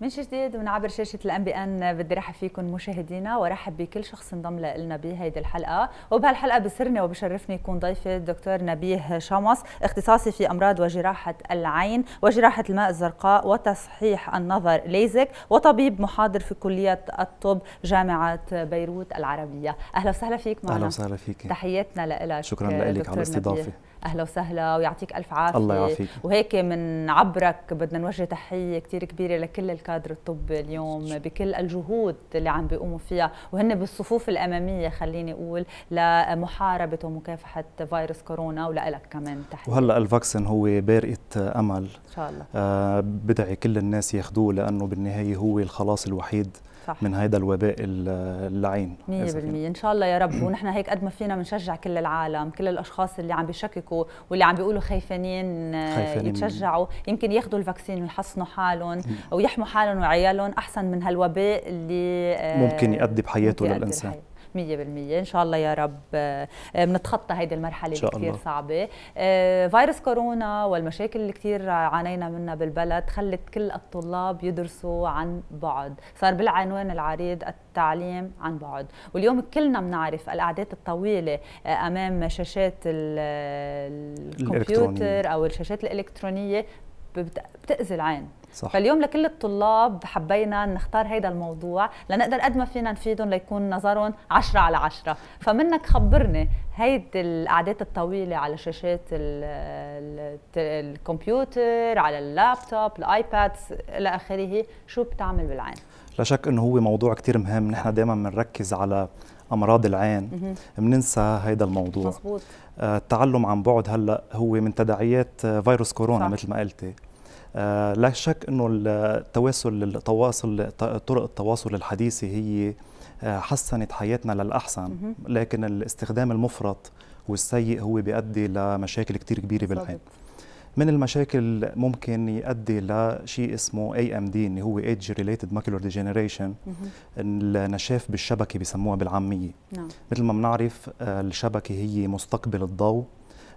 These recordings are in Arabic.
من جديد عبر شاشة الام بي ان بدي رحب فيكم مشاهدينا ورحب بكل شخص انضم لنا بهيدي الحلقة وبهالحلقة بسرني وبشرفني يكون ضيفي الدكتور نبيه شمس اختصاصي في امراض وجراحة العين وجراحة الماء الزرقاء وتصحيح النظر ليزك وطبيب محاضر في كلية الطب جامعة بيروت العربية اهلا وسهلا فيك معنا اهلا وسهلا فيك تحياتنا لك شكرا لك على الاستضافة نبيه. اهلا وسهلا ويعطيك الف عافيه الله يعافيك وهيك من عبرك بدنا نوجه تحيه كثير كبيره لكل الكادر الطبي اليوم بكل الجهود اللي عم بيقوموا فيها وهن بالصفوف الاماميه خليني اقول لمحاربه ومكافحه فيروس كورونا ولك كمان تحيه وهلا الفاكسين هو بارقه امل ان شاء الله آه بدعي كل الناس ياخذوه لانه بالنهايه هو الخلاص الوحيد صح. من هذا الوباء اللعين 100% ان شاء الله يا رب ونحن هيك قد ما فينا بنشجع كل العالم كل الاشخاص اللي عم بيشككوا واللي عم بيقولوا خايفين آه، يتشجعوا يمكن ياخذوا الفاكسين ويحصنوا حالهم ويحموا حالهم وعيالهم احسن من هالوباء اللي آه، ممكن يؤدي بحياته للانسان 100% ان شاء الله يا رب بنتخطى آه، هيدي المرحله اللي كثير صعبه آه، فيروس كورونا والمشاكل اللي كثير عانينا منها بالبلد خلت كل الطلاب يدرسوا عن بعد صار بالعنوان العريض التعليم عن بعد واليوم كلنا بنعرف الاعداد الطويله آه، امام شاشات الكمبيوتر او الشاشات الالكترونيه بتاذي العين صح. فاليوم لكل الطلاب حبينا نختار هذا الموضوع لنقدر قد ما فينا نفيدهم ليكون نظرهم 10 على 10 فمنك خبرني هيدي القعدات الطويله على شاشات الكمبيوتر على اللابتوب الايباد الى اخره شو بتعمل بالعين لا شك انه هو موضوع كثير مهم نحن دائما بنركز على امراض العين بننسى هيدا الموضوع مزبوط. آه، التعلم عن بعد هلا هو من تداعيات آه، فيروس كورونا صح. مثل ما قلتي آه، لا شك انه التواصل التواصل طرق التواصل الحديثه هي آه، حسنت حياتنا للاحسن لكن الاستخدام المفرط والسيء هو بيؤدي لمشاكل كثير كبيره بالعين من المشاكل ممكن يؤدي لشيء اسمه اي ام دي اللي هو ايدج ريليتد ماكولار ديجنريشن النشاف بالشبكه بسموها بالعاميه نعم. مثل ما بنعرف آه، الشبكه هي مستقبل الضوء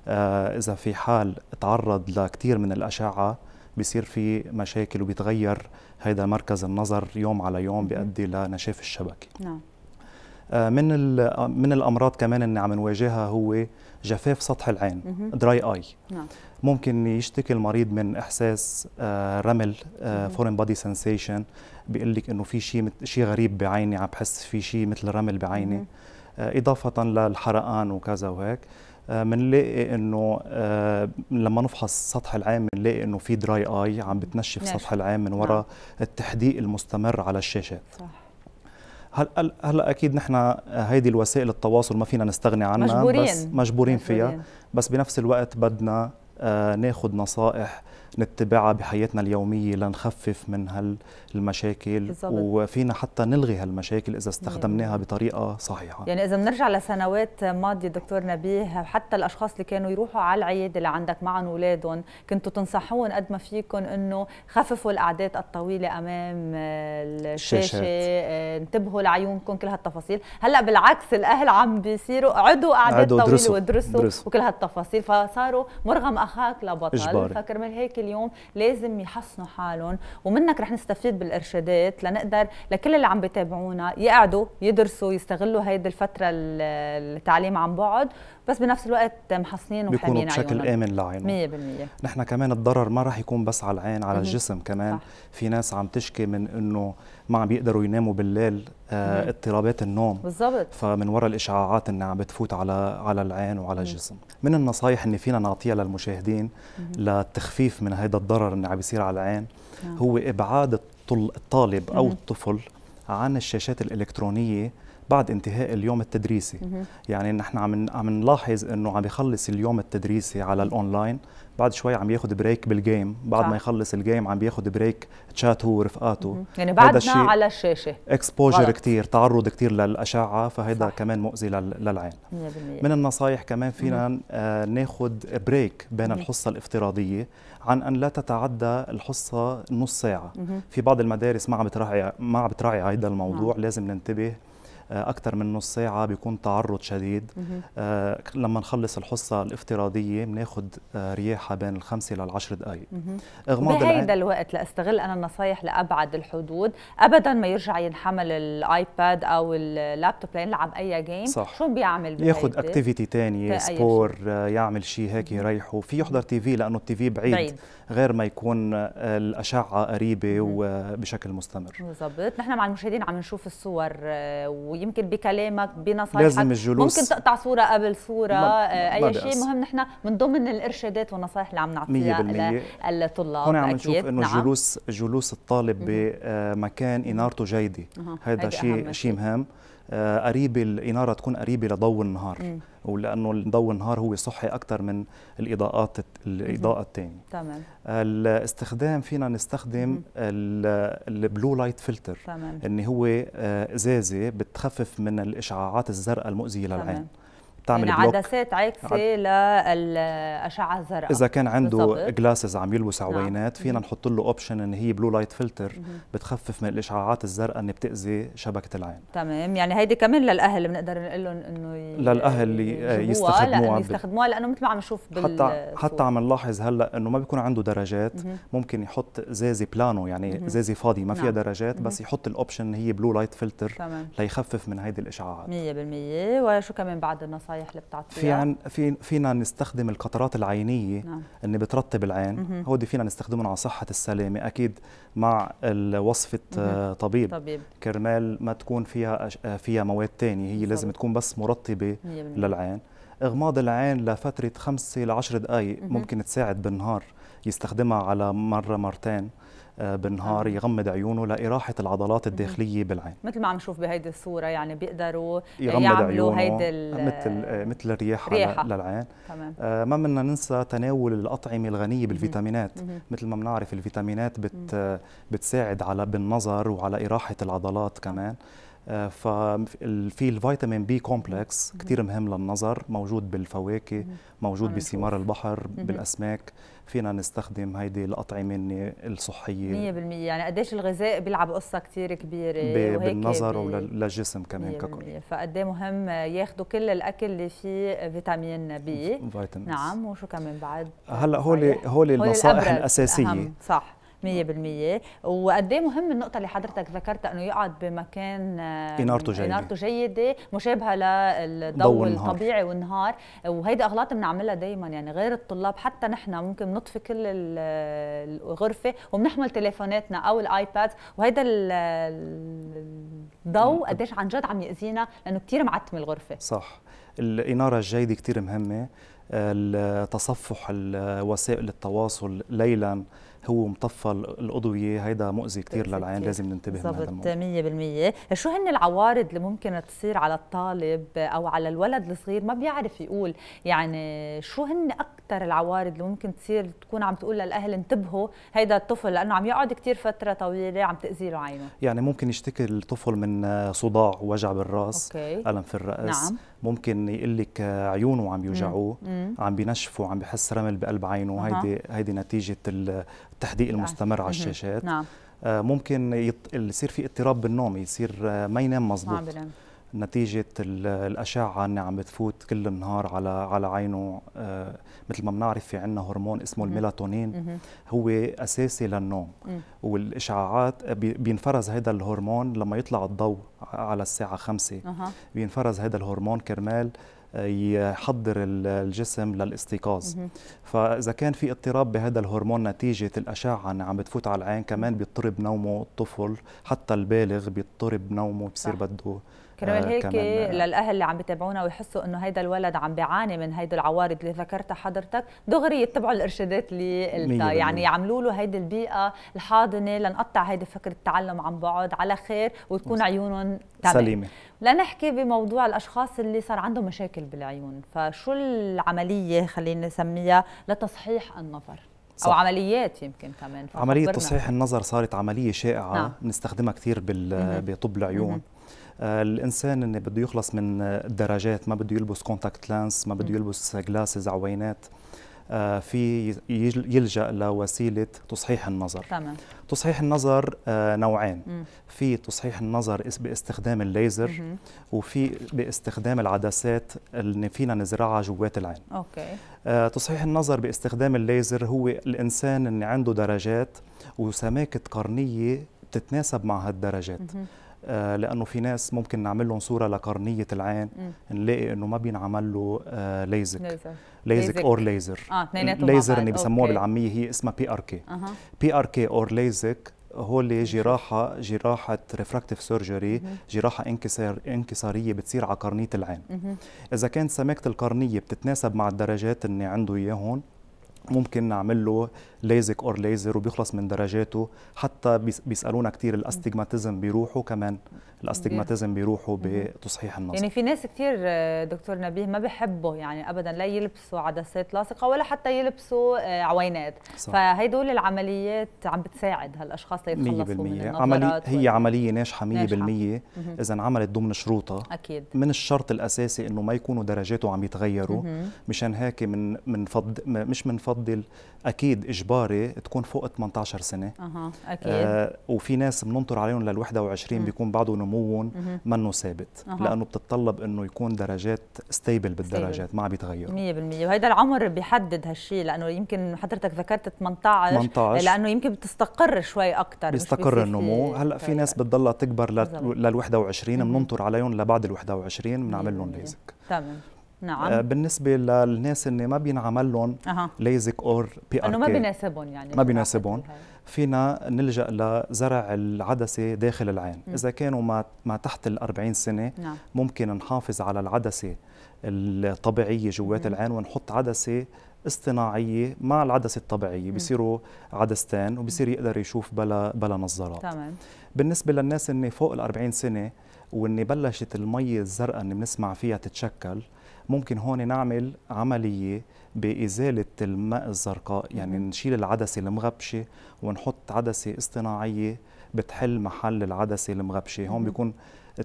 اذا في حال تعرض لكثير من الاشعه بيصير في مشاكل وبيتغير هذا مركز النظر يوم على يوم بيؤدي لنشاف الشبكه نعم آه، من آه، من الامراض كمان اللي عم نواجهها هو جفاف سطح العين دراي اي نعم. ممكن يشتكي المريض من احساس آه، رمل فورين بودي سنسيشن بيقول لك انه في شيء شيء غريب بعيني عم بحس في شيء مثل رمل بعيني اضافه للحرقان وكذا وهيك بنلاقي آه، انه آه، لما نفحص السطح العام بنلاقي انه في دراي اي عم بتنشف السطح نعم. العام من نعم. وراء التحديق المستمر على الشاشات صح هلا هلا اكيد نحن هيدي الوسائل التواصل ما فينا نستغني عنها مجبورين. بس مجبورين, مجبورين فيها بس بنفس الوقت بدنا آه، ناخذ نصائح نتبعها بحياتنا اليومية لنخفف من هالمشاكل بالزبط. وفينا حتى نلغي هالمشاكل إذا استخدمناها بطريقة صحيحة يعني إذا بنرجع لسنوات ماضية دكتور نبيه حتى الأشخاص اللي كانوا يروحوا على العيادة اللي عندك معهم أولادهم كنتوا تنصحون قد ما فيكم أنه خففوا الأعداد الطويلة أمام الشاشة آه، انتبهوا لعيونكم كل هالتفاصيل هلا بالعكس الأهل عم بيصيروا عدوا أعداد طويلة ودرسوا, درسوا. وكل هالتفاصيل فصاروا مرغم أخاك لبطل إجباري. فكرمال هيك اليوم لازم يحسنوا حالهم ومنك رح نستفيد بالارشادات لنقدر لكل اللي عم بيتابعونا يقعدوا يدرسوا يستغلوا هيدي الفتره التعليم عن بعد بس بنفس الوقت محصنين وحامين عيونهم بشكل امن لعينهم 100% نحن كمان الضرر ما رح يكون بس على العين على الجسم كمان صح. في ناس عم تشكي من انه ما عم بيقدروا يناموا بالليل آه اضطرابات النوم بالضبط فمن وراء الاشعاعات اللي عم بتفوت على على العين وعلى الجسم من النصايح اللي فينا نعطيها للمشاهدين للتخفيف من هذا الضرر اللي عم بيصير على العين مم. نعم. هو ابعاد الطالب او الطفل عن الشاشات الالكترونيه بعد انتهاء اليوم التدريسي مم. يعني نحن عم عم نلاحظ انه عم يخلص اليوم التدريسي على الاونلاين بعد شوي عم ياخذ بريك بالجيم بعد صح. ما يخلص الجيم عم ياخذ بريك تشات هو ورفقاته يعني بعدنا على الشاشه اكسبوجر كثير تعرض كثير للاشعه فهيدا صح. كمان مؤذي للعين 100% من النصائح كمان فينا آه ناخذ بريك بين الحصه الافتراضيه عن ان لا تتعدى الحصه نص ساعه مم. في بعض المدارس ما عم بتراعي ما عم بتراعي هذا الموضوع مم. نعم. لازم ننتبه آه، اكثر من نص ساعه بيكون تعرض شديد آه، لما نخلص الحصه الافتراضيه بناخذ آه، رياحه بين الخمسه للعشر دقائق اغماض بهيدا الوقت لاستغل انا النصايح لابعد الحدود ابدا ما يرجع ينحمل الايباد او اللابتوب لينلعب اي جيم صح. شو بيعمل ياخذ اكتيفيتي ثانيه سبور يعمل شيء هيك يريحه في يحضر تي في لانه التي في بعيد, بعيد. غير ما يكون الاشعه قريبه وبشكل مستمر بالضبط نحن مع المشاهدين عم نشوف الصور آه، ويمكن بكلامك بنصائحك ممكن تقطع صوره قبل صوره ما آه، اي شيء مهم نحن من ضمن الارشادات والنصائح اللي عم نعطيها للطلاب هون عم نشوف انه نعم. جلوس جلوس الطالب بمكان انارته جيده هذا شيء شيء مهم آه، قريبه الاناره تكون قريبه لضوء النهار ولانه ضوء النهار هو صحي اكثر من الاضاءات الاضاءه الثانيه تمام الاستخدام فينا نستخدم البلو لايت فلتر اللي هو آه، ازازه بتخفف من الاشعاعات الزرقاء المؤذيه للعين تمام. بتعمل يعني بلوك عدسات عاكسه للاشعه الزرقاء اذا كان عنده جلاسز عم يلبس نعم. عوينات نعم. فينا نحط له اوبشن ان هي بلو لايت فلتر بتخفف من الاشعاعات الزرقاء اللي بتاذي شبكه العين تمام يعني هيدي كمان للاهل بنقدر نقول لهم انه ي... للاهل اللي يستخدموها لانه يستخدموها لانه مثل ما عم نشوف بال حتى حتى عم نلاحظ هلا انه ما بيكون عنده درجات مم. ممكن يحط زازي بلانو يعني مم. زازي فاضي ما فيها نعم. درجات بس يحط الاوبشن هي بلو لايت فلتر ليخفف من هيدي الاشعاعات 100% وشو كمان بعد النصائح النصايح اللي بتعطيها؟ في عن في فينا نستخدم القطرات العينيه نعم. اللي بترطب العين هودي فينا نستخدمهم على صحه السلامه اكيد مع وصفه آه، طبيب, طبيب كرمال ما تكون فيها آه، فيها مواد ثانيه هي لازم تكون بس مرطبه للعين اغماض العين لفتره 5 ل 10 دقائق ممكن تساعد بالنهار يستخدمها على مره مرتين آه، بالنهار آه. يغمض عيونه لاراحه العضلات الداخليه بالعين مثل ما عم نشوف بهيدي الصوره يعني بيقدروا يعملوا هيدي مثل آه، مثل الرياح ريحة. للعين تمام. آه ما بدنا ننسى تناول الاطعمه الغنيه بالفيتامينات مثل ما بنعرف الفيتامينات بت بتساعد على بالنظر وعلى اراحه العضلات كمان ففي الفيتامين بي كومبلكس كثير مهم للنظر موجود بالفواكه موجود بثمار البحر بالاسماك فينا نستخدم هيدي الأطعمة الصحية 100% يعني قديش الغذاء بيلعب قصة كثير كبيرة بالنظر وللجسم كمان ككل فقد مهم ياخذوا كل الأكل اللي فيه فيتامين بي فيتامينز نعم وشو كمان بعد هلا هولي, هولي النصائح الأساسية أهم. صح 100% وقد ايه مهم النقطه اللي حضرتك ذكرتها انه يقعد بمكان انارته جيده انارته جيده مشابهه للضوء الطبيعي والنهار وهيدي اغلاط بنعملها دائما يعني غير الطلاب حتى نحن ممكن نطفي كل الغرفه وبنحمل تليفوناتنا او الايباد وهيدا الضوء قديش عن جد عم ياذينا لانه كثير معتم الغرفه صح الاناره الجيده كثير مهمه تصفح وسائل التواصل ليلا هو مطفى الأضوية هيدا مؤذي كثير للعين لازم ننتبه من هذا الموضوع 100% شو هن العوارض اللي ممكن تصير على الطالب أو على الولد الصغير ما بيعرف يقول يعني شو هن أكثر العوارض اللي ممكن تصير تكون عم تقول للأهل انتبهوا هيدا الطفل لأنه عم يقعد كثير فترة طويلة عم تأذي له عينه يعني ممكن يشتكي الطفل من آه، صداع ووجع بالراس أوكي. ألم في الرأس نعم. ممكن يقول لك عيونه عم يوجعوه عم بينشفوا عم بحس رمل بقلب عينه هيدي هيدي نتيجه التحديق المستمر على الشاشات نعم. آه، ممكن يصير في اضطراب بالنوم يصير آه، ما ينام مزبوط نتيجة الأشعة اللي عم بتفوت كل النهار على على عينه آه، مثل ما بنعرف في عندنا هرمون اسمه الميلاتونين هو أساسي للنوم والإشعاعات بينفرز هذا الهرمون لما يطلع الضوء على الساعة 5 بينفرز هذا الهرمون كرمال آه، يحضر الجسم للاستيقاظ فاذا كان في اضطراب بهذا الهرمون نتيجه الاشعه اللي عم بتفوت على العين كمان بيضطرب نومه الطفل حتى البالغ بيضطرب نومه بصير بده كرمال آه، هيك آه. للاهل اللي عم بيتابعونا ويحسوا انه هيدا الولد عم بيعاني من هيدي العوارض اللي ذكرتها حضرتك دغري يتبعوا الارشادات اللي قلتها يعني يعملوا له هيدي البيئه الحاضنه لنقطع هيدي فكره التعلم عن بعد على خير وتكون عيونهم سليمه لنحكي بموضوع الاشخاص اللي صار عندهم مشاكل بالعيون فشو العمليه خلينا نسميها لتصحيح النظر صح. او عمليات يمكن كمان عمليه تصحيح النظر صارت عمليه شائعه نعم. كثير بطب العيون مم. آه، الانسان اللي بده يخلص من الدرجات ما بده يلبس كونتاكت لانس ما بده يلبس جلاسز عوينات آه، في يلجا لوسيله تصحيح النظر تمام. تصحيح النظر آه، نوعين في تصحيح النظر باستخدام الليزر وفي باستخدام العدسات اللي فينا نزرعها جوات العين أوكي. آه، تصحيح النظر باستخدام الليزر هو الانسان اللي عنده درجات وسماكه قرنيه بتتناسب مع هالدرجات مم. آه، لانه في ناس ممكن نعمل لهم صوره لقرنيه العين نلاقي انه ما بينعمل له ليزك ليزك اور ليزر اه ليزر آه، اللي بسموها بالعاميه هي اسمها بي ار كي بي ار كي اور ليزك اللي جراحه جراحه ريفراكتيف سيرجري جراحه انكسار انكساريه بتصير على قرنيه العين اذا كانت سماكه القرنيه بتتناسب مع الدرجات اللي عنده اياهم ممكن نعمل له ليزك اور ليزر وبيخلص من درجاته حتى بيسالونا كثير الاستجماتيزم بيروحوا كمان الاستجماتيزم بيروحوا بتصحيح النظر يعني في ناس كثير آه، دكتور نبيه ما بحبوا يعني ابدا لا يلبسوا عدسات لاصقه ولا حتى يلبسوا آه، عوينات صح. فهدول العمليات عم بتساعد هالاشخاص ليتخلصوا من عملي هي عمليه ناجحه 100% اذا عملت ضمن شروطها اكيد من الشرط الاساسي انه ما يكونوا درجاته عم يتغيروا مشان هيك من فض... مش منفضل اكيد اجباري تكون فوق 18 سنه اها اكيد آه وفي ناس بننطر عليهم لل 21 بيكون بعضهم نموهم منه ثابت لانه بتتطلب انه يكون درجات ستيبل بالدرجات ما عم بيتغيروا 100% وهيدا العمر بيحدد هالشيء لانه يمكن حضرتك ذكرت 18, 18 لانه يمكن بتستقر شوي اكثر بيستقر النمو هلا في ناس بتضلها تكبر لل 21 بننطر عليهم لبعد ال 21 بنعمل لهم ليزك تمام نعم آه، بالنسبه للناس اللي ما بينعمل لهم أه. ليزك اور بي ار انه ما بيناسبهم يعني ما بيناسبهم فينا نلجا لزرع العدسه داخل العين م. اذا كانوا ما ما تحت ال 40 سنه نعم. ممكن نحافظ على العدسه الطبيعيه جوات العين ونحط عدسه اصطناعيه مع العدسه الطبيعيه بيصيروا عدستين وبصير يقدر يشوف بلا بلا نظارات تمام بالنسبه للناس اللي فوق ال 40 سنه واني بلشت المي الزرقاء اللي بنسمع فيها تتشكل ممكن هون نعمل عملية بإزالة الماء الزرقاء يعني نشيل العدسة المغبشة ونحط عدسة اصطناعية بتحل محل العدسة المغبشة هون بيكون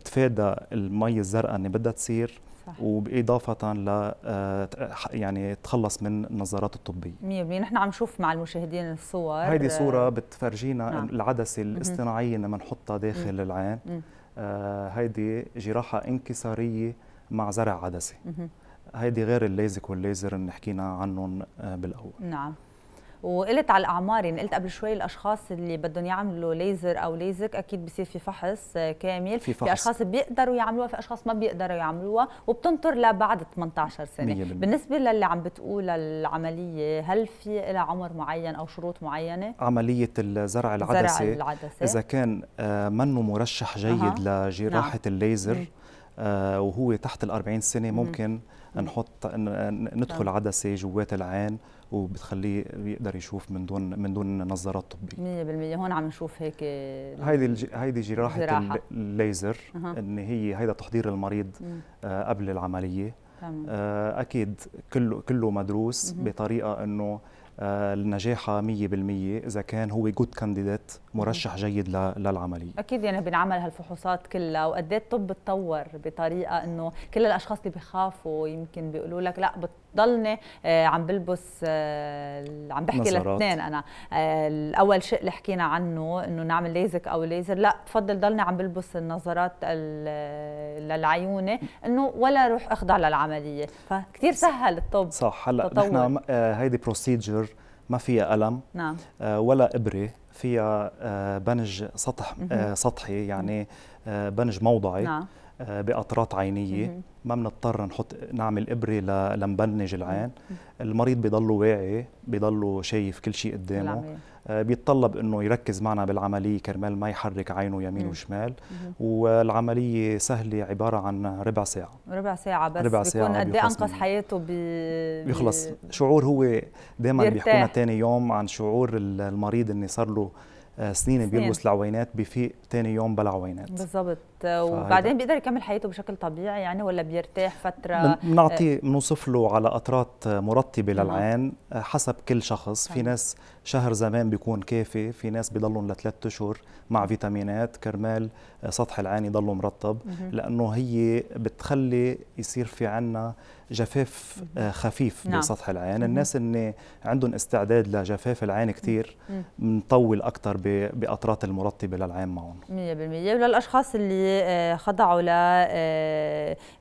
تفادى المي الزرقاء اللي بدها تصير وبإضافة ل آه، يعني تخلص من النظارات الطبية 100% نحن عم نشوف مع المشاهدين الصور هيدي آه، صورة بتفرجينا نعم. العدسة الاصطناعية لما نحطها داخل العين آه هيدي جراحة انكسارية مع زرع عدسي هيدي غير الليزك والليزر اللي حكينا عنهم آه، بالاول نعم وقلت على الاعمار يعني قلت قبل شوي الاشخاص اللي بدهم يعملوا ليزر او ليزك اكيد بصير في فحص آه، كامل في, فحص. في اشخاص بيقدروا يعملوها في اشخاص ما بيقدروا يعملوها وبتنطر لبعد 18 سنه بالنسبه للي عم بتقول العمليه هل في لها عمر معين او شروط معينه عمليه الزرع العدسي, زرع العدسي. اذا كان آه، منه مرشح جيد أه. لجراحه نعم. الليزر م. آه، وهو تحت ال 40 سنه ممكن نحط ندخل نعم. عدسه جوات العين وبتخليه يقدر يشوف من دون من دون نظارات طبيه 100% هون عم نشوف هيك هيدي هيدي جراحه, الليزر أه. ان هي هيدا تحضير المريض آه قبل العمليه آه اكيد كله كله مدروس مم. بطريقه انه آه النجاحه 100% اذا كان هو جود كانديديت مرشح جيد للعمليه اكيد يعني بنعمل هالفحوصات كلها وقد ايه الطب تطور بطريقه انه كل الاشخاص اللي بخافوا يمكن بيقولوا لك لا بتضلني آه، عم بلبس آه، عم بحكي الاثنين انا الاول آه، شيء اللي حكينا عنه انه نعمل ليزك او ليزر لا بفضل ضلني عم بلبس النظارات للعيونه انه ولا روح اخضع للعمليه فكثير سهل الطب صح هلا نحن هيدي بروسيجر ما فيها الم نعم. ولا ابره فيها آه، بنج سطح آه، سطحي يعني آه، بنج موضعي نعم. آه، بقطرات عينيه ما بنضطر نحط نعمل ابره لنبنج العين المريض بضله واعي بضله شايف كل شيء قدامه آه، بيتطلب انه يركز معنا بالعمليه كرمال ما يحرك عينه يمين مم. وشمال مم. والعمليه سهله عباره عن ربع ساعه ربع ساعه بس ربع ساعة بيكون قد ايه انقذ حياته بي... بيخلص شعور هو دائما بيحكونا ثاني يوم عن شعور المريض اللي صار له آه، سنين, سنين. بيلبس العوينات بفيق ثاني يوم بلا عوينات بالضبط وبعدين بيقدر يكمل حياته بشكل طبيعي يعني ولا بيرتاح فتره آه. بنعطيه بنوصف له على اطرات مرطبه نعم. للعين آه، حسب كل شخص في ناس شهر زمان بيكون كافي في ناس بيضلهم لثلاث اشهر مع فيتامينات كرمال آه، سطح العين يضله مرطب لانه هي بتخلي يصير في عنا جفاف خفيف نعم. بسطح العين الناس اللي عندهم استعداد لجفاف العين كثير بنطول اكثر باطرات المرطبه للعين معهم 100% وللاشخاص اللي خضعوا لزراعه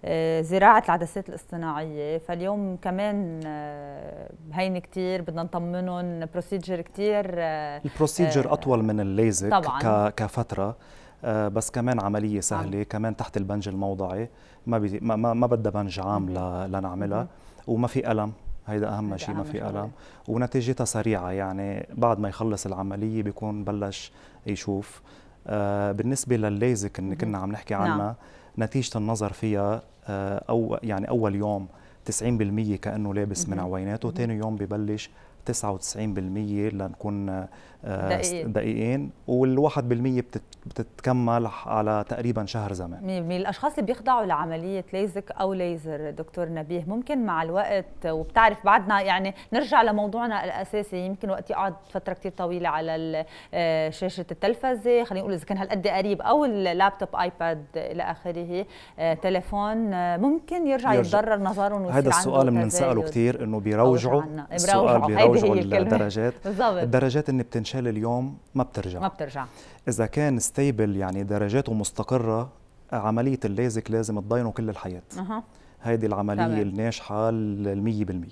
آه، آه، العدسات الاصطناعيه فاليوم كمان آه، هين كثير بدنا نطمنهم بروسيجر كثير البروسيجر اطول من الليزك طبعاً. كفتره بس كمان عمليه نعم. سهله عم. كمان تحت البنج الموضعي ما ما, ما بدها بنج عام لنعملها وما في الم هيدا اهم شيء ما في الم ونتيجتها سريعه يعني بعد ما يخلص العمليه بيكون بلش يشوف آه، بالنسبه للليزك اللي كنا عم نحكي نعم. عنها نعم. نتيجه النظر فيها آه، او يعني اول يوم 90% كانه لابس من عويناته وثاني يوم ببلش 99% لنكون آه، دقيقين, دقيقين وال1% بتتكمل على تقريبا شهر زمان من الاشخاص اللي بيخضعوا لعمليه ليزك او ليزر دكتور نبيه ممكن مع الوقت وبتعرف بعدنا يعني نرجع لموضوعنا الاساسي يمكن وقت يقعد فتره كثير طويله على آه، شاشه التلفزه خلينا نقول اذا كان هالقد قريب او اللابتوب ايباد الى اخره آه، تليفون ممكن يرجع, يرجع. يتضرر نظره هذا السؤال بنسأله كثير انه بيروجعوا السؤال بيروجعوا بيرجعوا درجات الدرجات اللي بتنشال اليوم ما بترجع ما بترجع اذا كان ستيبل يعني درجاته مستقره عمليه الليزك لازم تضاينه كل الحياه هيدي العمليه طبعًا. الناجحه المية بالمية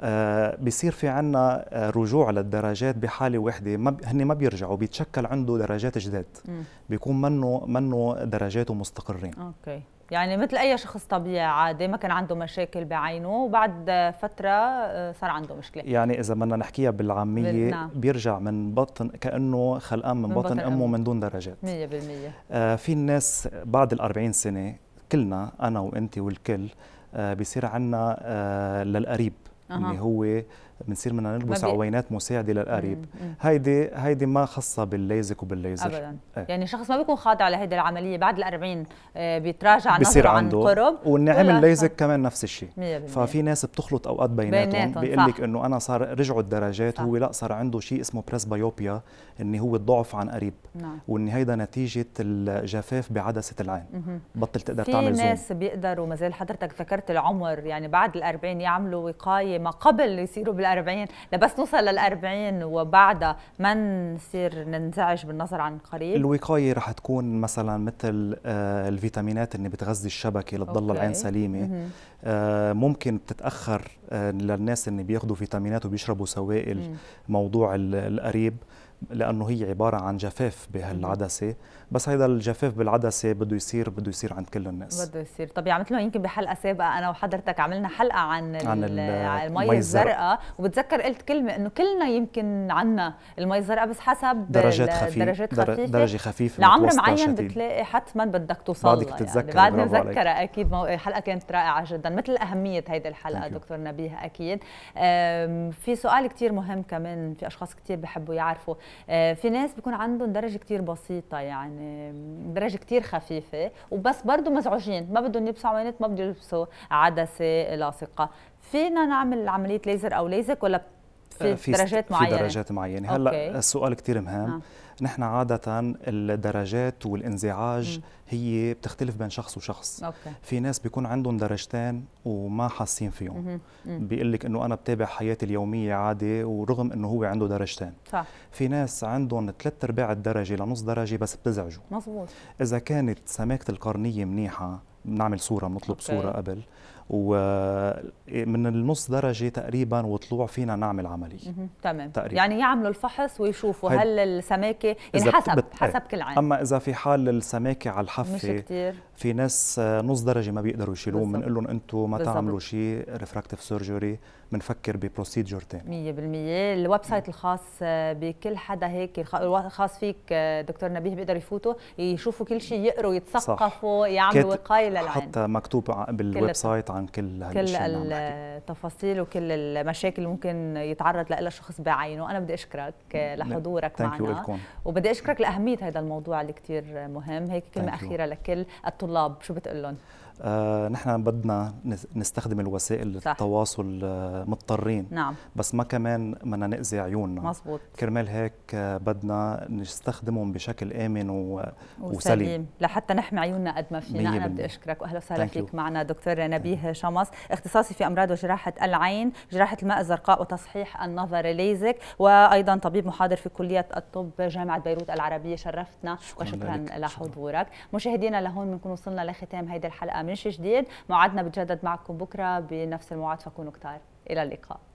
أه. بيصير في عنا آه، رجوع للدرجات بحاله وحده ما هن ما بيرجعوا بيتشكل عنده درجات جداد بيكون منه منه درجاته مستقرين اوكي يعني مثل اي شخص طبيعي عادي ما كان عنده مشاكل بعينه وبعد فتره آه، صار عنده مشكله يعني اذا بدنا نحكيها بالعاميه نعم. بيرجع من بطن كانه خلقان من, من بطن, بطن امه من دون درجات 100% آه في الناس بعد ال 40 سنه كلنا انا وانت والكل آه بصير عندنا آه للقريب أه. اللي هو بنصير بدنا نلبس عوينات مساعده للقريب هيدي هيدي ما خاصه بالليزك وبالليزر ابدا ايه. يعني شخص ما بيكون خاضع لهيدي العمليه بعد ال40 آه، بيتراجع نظره عن قرب واللي عمل ليزك كمان نفس الشيء ففي ناس بتخلط اوقات بيناتهم بيقول لك انه انا صار رجعوا الدرجات صح. هو لا صار عنده شيء اسمه بريسبايوبيا ان هو الضعف عن قريب نعم. وان هيدا نتيجه الجفاف بعدسه العين بطل تقدر تعمل زوم في ناس بيقدروا ما زال حضرتك ذكرت العمر يعني بعد ال40 يعملوا وقايه ما قبل يصيروا بال 40 لبس نوصل لل 40 وبعدها ما نصير ننزعج بالنظر عن قريب الوقايه رح تكون مثلا مثل آه الفيتامينات اللي بتغذي الشبكه لتضل العين سليمه آه ممكن بتتاخر آه للناس اللي بياخذوا فيتامينات وبيشربوا سوائل مم. موضوع القريب لانه هي عباره عن جفاف بهالعدسه بس هيدا الجفاف بالعدسه بده يصير بده يصير عند كل الناس بده يصير طبيعي يعني مثل ما يمكن بحلقه سابقه انا وحضرتك عملنا حلقه عن, عن المي الزرقاء وبتذكر قلت كلمه انه كلنا يمكن عنا المي الزرقاء بس حسب درجات خفيفه درجات خفيفه درجه خفيفه لعمر معين بتلاقي حتما بدك توصل بعدك بتتذكر يعني بعد مذكره اكيد الحلقه حلقه كانت رائعه جدا مثل اهميه هيدي الحلقه دكتور نبيه اكيد في سؤال كثير مهم كمان في اشخاص كثير بحبوا يعرفوا آه، في ناس بيكون عندهم درجه كثير بسيطه يعني بدرجه كثير خفيفه وبس برضه مزعوجين ما بدهم يلبسوا عوينات ما بدهم يلبسوا عدسه لاصقه فينا نعمل عمليه ليزر او ليزك ولا في, آه، في درجات معينه في درجات معينه هلا السؤال كثير مهم آه. نحن عادة الدرجات والانزعاج م. هي بتختلف بين شخص وشخص أوكي. في ناس بيكون عندهم درجتين وما حاسين فيهم بيقول لك انه انا بتابع حياتي اليوميه عادي ورغم انه هو عنده درجتين صح. في ناس عندهم ثلاث ارباع الدرجه لنص درجه بس بتزعجوا مظبوط اذا كانت سماكه القرنيه منيحه بنعمل صوره بنطلب صوره قبل ومن إيه، النص درجه تقريبا وطلوع فينا نعمل عمليه تمام تقريبا. يعني يعملوا الفحص ويشوفوا هل السماكه يعني حسب بت... حسب كل عام اما اذا في حال السماكه على الحفه مش كتير. في ناس آه، نص درجه ما بيقدروا يشيلوه بنقول لهم انتم ما تعملوا شيء ريفراكتيف سيرجري بنفكر ببروسيدجر ثاني 100% الويب سايت الخاص آه، بكل حدا هيك الخاص فيك آه، دكتور نبيه بيقدر يفوتوا يشوفوا كل شيء يقروا يتثقفوا يعملوا وقايه للعين حتى مكتوب بالويب سايت عن كل كل التفاصيل وكل المشاكل اللي ممكن يتعرض لها شخص بعينه انا بدي اشكرك لحضورك معنا وبدي اشكرك لاهميه هذا الموضوع اللي كثير مهم هيك كلمه اخيره لكل الطلاب شو بتقول لهم؟ آه نحن بدنا نستخدم الوسائل صح. التواصل آه مضطرين نعم. بس ما كمان بدنا نأذي عيوننا مزبوط. كرمال هيك آه بدنا نستخدمهم بشكل آمن و... وسليم. وسليم لحتى نحمي عيوننا قد ما فينا أنا بدي أشكرك وأهلا وسهلا فيك معنا دكتور نبيه شمس اختصاصي في أمراض وجراحة العين جراحة الماء الزرقاء وتصحيح النظر ليزك وأيضا طبيب محاضر في كلية الطب جامعة بيروت العربية شرفتنا شكرا وشكرا لحضورك مشاهدينا لهون بنكون وصلنا لختام هيدي الحلقة من جديد موعدنا بتجدد معكم بكره بنفس الموعد فكونوا كتار الى اللقاء